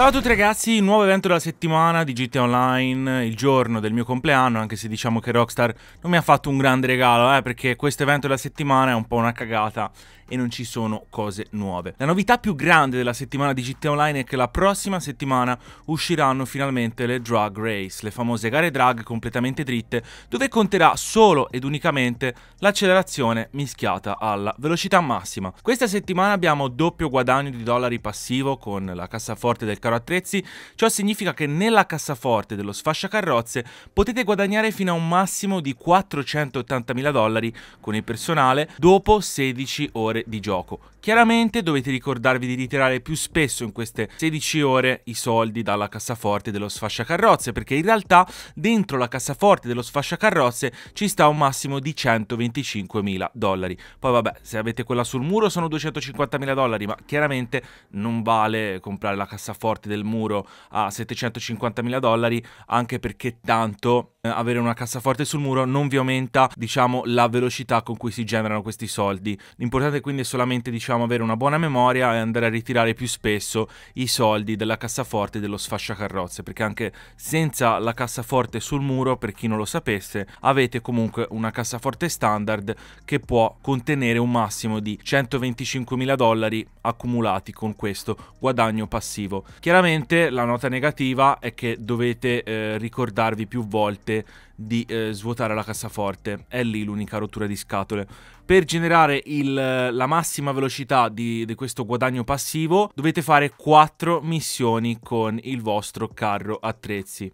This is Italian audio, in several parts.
Ciao a tutti ragazzi, nuovo evento della settimana di GT Online, il giorno del mio compleanno, anche se diciamo che Rockstar non mi ha fatto un grande regalo, eh, perché questo evento della settimana è un po' una cagata e non ci sono cose nuove. La novità più grande della settimana di GT Online è che la prossima settimana usciranno finalmente le Drag Race, le famose gare drag completamente dritte, dove conterà solo ed unicamente l'accelerazione mischiata alla velocità massima. Questa settimana abbiamo doppio guadagno di dollari passivo con la cassaforte del caro attrezzi, ciò significa che nella cassaforte dello sfasciacarrozze potete guadagnare fino a un massimo di 480.000 dollari con il personale dopo 16 ore ore di gioco Chiaramente dovete ricordarvi di ritirare più spesso in queste 16 ore i soldi dalla cassaforte dello sfasciacarrozze perché in realtà dentro la cassaforte dello sfasciacarrozze ci sta un massimo di 125.000 dollari. Poi vabbè, se avete quella sul muro sono 250.000 dollari, ma chiaramente non vale comprare la cassaforte del muro a 750.000 dollari anche perché tanto eh, avere una cassaforte sul muro non vi aumenta, diciamo, la velocità con cui si generano questi soldi. L'importante quindi è solamente diciamo riusciamo ad avere una buona memoria e andare a ritirare più spesso i soldi della cassaforte dello sfasciacarrozze, perché anche senza la cassaforte sul muro, per chi non lo sapesse, avete comunque una cassaforte standard che può contenere un massimo di 125.000 dollari accumulati con questo guadagno passivo. Chiaramente la nota negativa è che dovete eh, ricordarvi più volte di eh, svuotare la cassaforte. È lì l'unica rottura di scatole. Per generare il, eh, la massima velocità di, di, questo guadagno passivo dovete fare 4 missioni con il vostro carro attrezzi.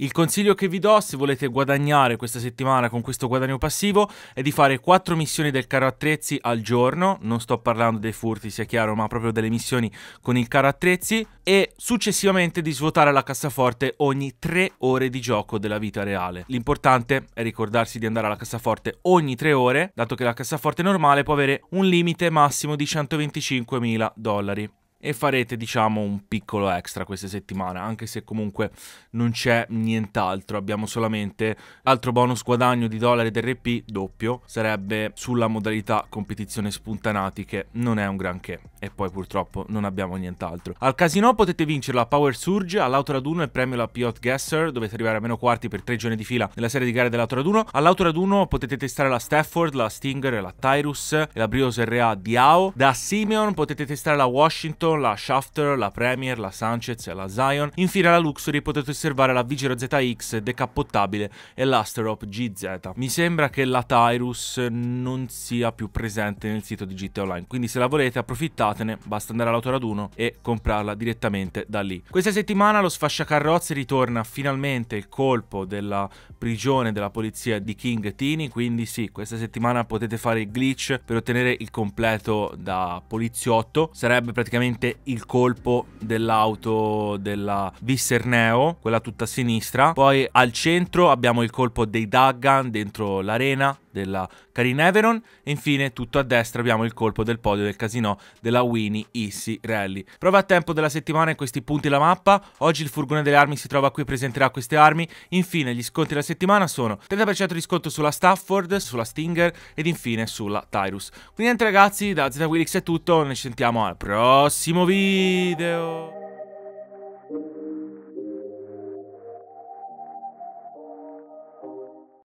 Il consiglio che vi do se volete guadagnare questa settimana con questo guadagno passivo è di fare 4 missioni del carro attrezzi al giorno, non sto parlando dei furti sia chiaro, ma proprio delle missioni con il carro attrezzi e successivamente di svuotare la cassaforte ogni 3 ore di gioco della vita reale. L'importante è ricordarsi di andare alla cassaforte ogni 3 ore, dato che la cassaforte normale può avere un limite massimo di 125.000 dollari e farete diciamo un piccolo extra questa settimana anche se comunque non c'è nient'altro abbiamo solamente altro bonus guadagno di dollari ed RP doppio sarebbe sulla modalità competizione spuntanati che non è un granché e poi purtroppo non abbiamo nient'altro al casino potete vincere la Power Surge all'autoraduno e premio la Piot Gasser dovete arrivare a meno quarti per tre giorni di fila nella serie di gare dell'autoraduno all'autoraduno potete testare la Stafford la Stinger la Tyrus e la Brios RA di Ao da Simeon potete testare la Washington Johnson, la Shafter, la Premier, la Sanchez e la Zion. Infine alla Luxury potete osservare la Vigero zx decappottabile e l'Asterop GZ. Mi sembra che la Tyrus non sia più presente nel sito di GT Online, quindi se la volete approfittatene, basta andare all'autoraduno e comprarla direttamente da lì. Questa settimana lo sfasciacarrozze ritorna finalmente il colpo della prigione della polizia di King Tini, quindi sì, questa settimana potete fare il glitch per ottenere il completo da poliziotto, sarebbe praticamente praticamente il colpo dell'auto della Visserneo, quella tutta a sinistra. Poi al centro abbiamo il colpo dei Daggan dentro l'arena della Karina Everon e infine tutto a destra abbiamo il colpo del podio del casino della Winnie Issy Rally. Prova a tempo della settimana in questi punti la mappa, oggi il furgone delle armi si trova qui e presenterà queste armi, infine gli sconti della settimana sono 30% di sconto sulla Stafford, sulla Stinger ed infine sulla Tyrus. Quindi niente ragazzi, da ZWilix è tutto, noi ci sentiamo al prossimo video!